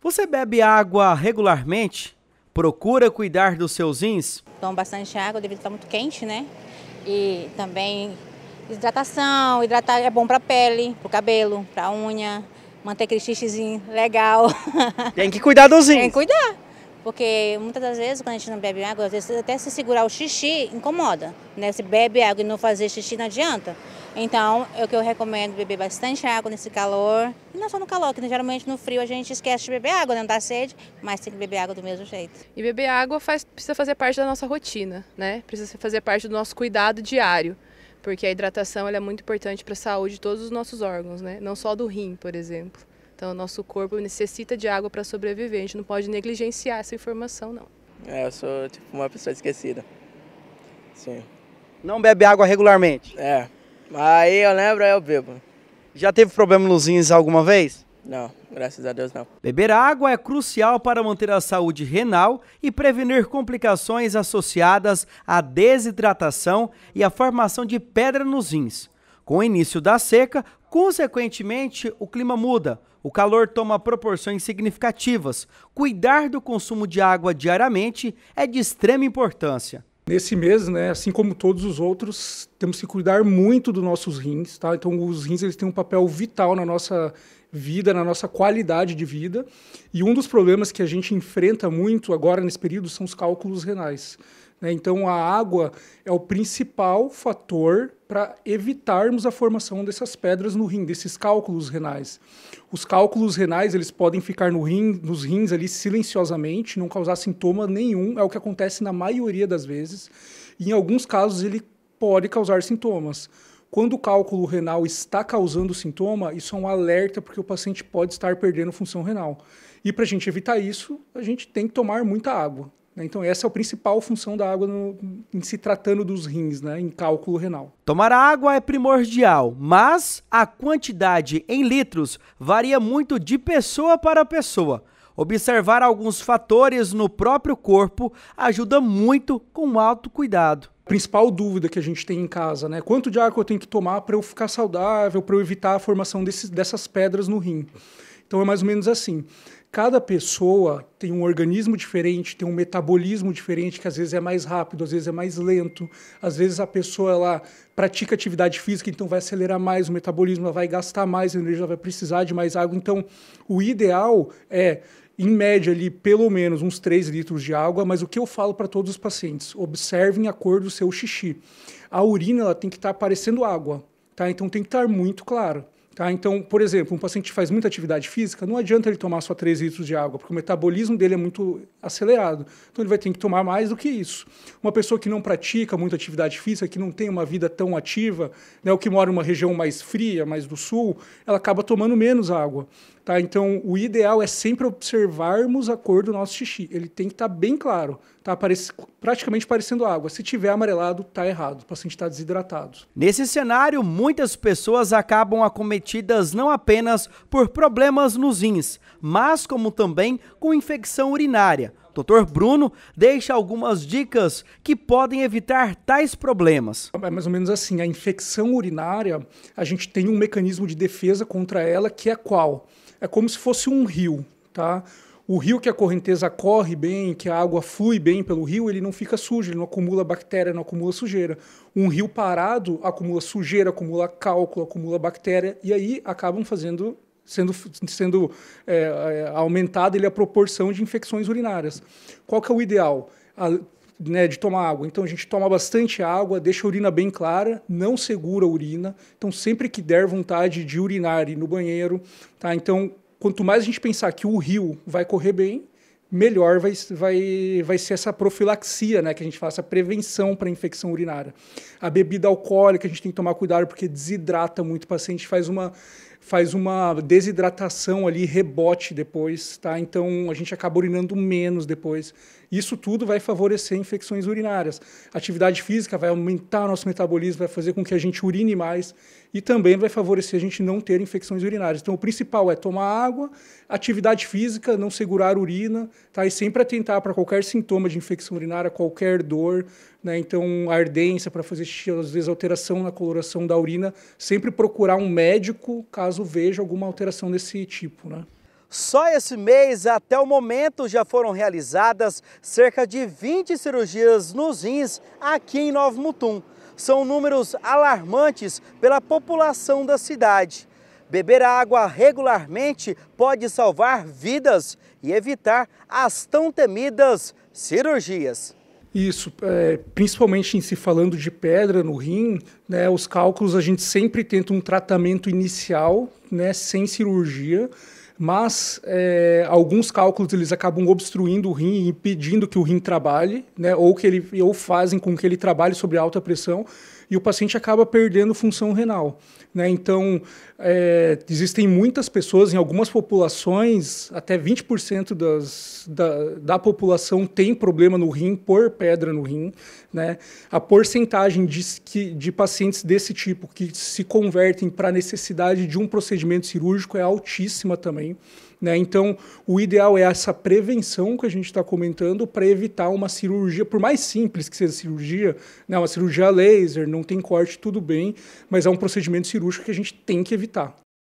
Você bebe água regularmente? Procura cuidar dos seus rins? Tomo bastante água devido a estar tá muito quente, né? E também hidratação, hidratar é bom para a pele, para o cabelo, para a unha, manter aquele xixizinho legal. Tem que cuidar dos rins. Tem que cuidar. Porque muitas das vezes, quando a gente não bebe água, às vezes até se segurar o xixi incomoda. Né? Se bebe água e não fazer xixi, não adianta. Então, é o que eu recomendo beber bastante água nesse calor. E não só no calor, que geralmente no frio a gente esquece de beber água, né? não dá sede, mas tem que beber água do mesmo jeito. E beber água faz, precisa fazer parte da nossa rotina, né? Precisa fazer parte do nosso cuidado diário porque a hidratação é muito importante para a saúde de todos os nossos órgãos, né? não só do rim, por exemplo. Então, o nosso corpo necessita de água para sobreviver, a gente não pode negligenciar essa informação, não. É, eu sou tipo uma pessoa esquecida. Sim. Não bebe água regularmente? É. Aí eu lembro, aí eu bebo. Já teve problema nos rins alguma vez? Não, graças a Deus não. Beber água é crucial para manter a saúde renal e prevenir complicações associadas à desidratação e à formação de pedra nos rins. Com o início da seca, consequentemente, o clima muda. O calor toma proporções significativas. Cuidar do consumo de água diariamente é de extrema importância. Nesse mês, né, assim como todos os outros, temos que cuidar muito dos nossos rins, tá? Então os rins eles têm um papel vital na nossa vida, na nossa qualidade de vida. E um dos problemas que a gente enfrenta muito agora nesse período são os cálculos renais. Né? Então, a água é o principal fator para evitarmos a formação dessas pedras no rim, desses cálculos renais. Os cálculos renais eles podem ficar no rim, nos rins ali silenciosamente, não causar sintoma nenhum, é o que acontece na maioria das vezes. E, em alguns casos ele pode causar sintomas. Quando o cálculo renal está causando sintoma, isso é um alerta porque o paciente pode estar perdendo função renal. E para a gente evitar isso, a gente tem que tomar muita água. Né? Então, essa é a principal função da água no, em se tratando dos rins, né, em cálculo renal. Tomar água é primordial, mas a quantidade em litros varia muito de pessoa para pessoa. Observar alguns fatores no próprio corpo ajuda muito com alto cuidado. A principal dúvida que a gente tem em casa, né? Quanto de água eu tenho que tomar para eu ficar saudável, para eu evitar a formação desses, dessas pedras no rim? Então é mais ou menos assim. Cada pessoa tem um organismo diferente, tem um metabolismo diferente, que às vezes é mais rápido, às vezes é mais lento. Às vezes a pessoa ela pratica atividade física, então vai acelerar mais o metabolismo, ela vai gastar mais energia, ela vai precisar de mais água. Então, o ideal é em média ali pelo menos uns 3 litros de água, mas o que eu falo para todos os pacientes, observem a cor do seu xixi. A urina ela tem que estar tá parecendo água, tá? Então tem que estar tá muito clara. Tá? Então, por exemplo, um paciente que faz muita atividade física, não adianta ele tomar só 3 litros de água, porque o metabolismo dele é muito acelerado. Então, ele vai ter que tomar mais do que isso. Uma pessoa que não pratica muita atividade física, que não tem uma vida tão ativa, né, ou que mora em uma região mais fria, mais do sul, ela acaba tomando menos água. Tá? Então, o ideal é sempre observarmos a cor do nosso xixi. Ele tem que estar tá bem claro, tá? praticamente parecendo água. Se tiver amarelado, tá errado. O paciente está desidratado. Nesse cenário, muitas pessoas acabam acometidas não apenas por problemas nos rins, mas como também com infecção urinária Dr. Bruno deixa algumas dicas que podem evitar tais problemas. É mais ou menos assim: a infecção urinária, a gente tem um mecanismo de defesa contra ela que é qual? É como se fosse um rio, tá? o rio que a correnteza corre bem, que a água flui bem pelo rio, ele não fica sujo, ele não acumula bactéria, não acumula sujeira. Um rio parado acumula sujeira, acumula cálculo, acumula bactéria, e aí acabam fazendo sendo, sendo é, é aumentada ele, é a proporção de infecções urinárias. Qual que é o ideal? A, né, de tomar água. Então a gente toma bastante água, deixa a urina bem clara, não segura a urina. Então sempre que der vontade de urinar e ir no banheiro, tá? Então quanto mais a gente pensar que o rio vai correr bem, melhor vai, vai, vai ser essa profilaxia, né? Que a gente faça prevenção para infecção urinária. A bebida alcoólica a gente tem que tomar cuidado porque desidrata muito o paciente, faz uma faz uma desidratação ali, rebote depois, tá? Então a gente acaba urinando menos depois. Isso tudo vai favorecer infecções urinárias. Atividade física vai aumentar o nosso metabolismo, vai fazer com que a gente urine mais e também vai favorecer a gente não ter infecções urinárias. Então o principal é tomar água, atividade física, não segurar urina, tá? E sempre atentar para qualquer sintoma de infecção urinária, qualquer dor, né? Então, ardência para fazer xixi, às vezes alteração na coloração da urina, sempre procurar um médico caso veja alguma alteração desse tipo. Né? Só esse mês, até o momento, já foram realizadas cerca de 20 cirurgias nos rins aqui em Novo Mutum. São números alarmantes pela população da cidade. Beber água regularmente pode salvar vidas e evitar as tão temidas cirurgias. Isso, é, principalmente em se falando de pedra no rim, né, os cálculos a gente sempre tenta um tratamento inicial, né, sem cirurgia, mas é, alguns cálculos eles acabam obstruindo o rim e impedindo que o rim trabalhe, né, ou que ele ou fazem com que ele trabalhe sob alta pressão e o paciente acaba perdendo função renal. Né? Então, é, existem muitas pessoas, em algumas populações, até 20% das, da, da população tem problema no rim por pedra no rim. Né? A porcentagem de, de pacientes desse tipo que se convertem para a necessidade de um procedimento cirúrgico é altíssima também também. Né? Então, o ideal é essa prevenção que a gente está comentando para evitar uma cirurgia, por mais simples que seja a cirurgia, né? uma cirurgia laser, não tem corte, tudo bem, mas é um procedimento cirúrgico que a gente tem que evitar.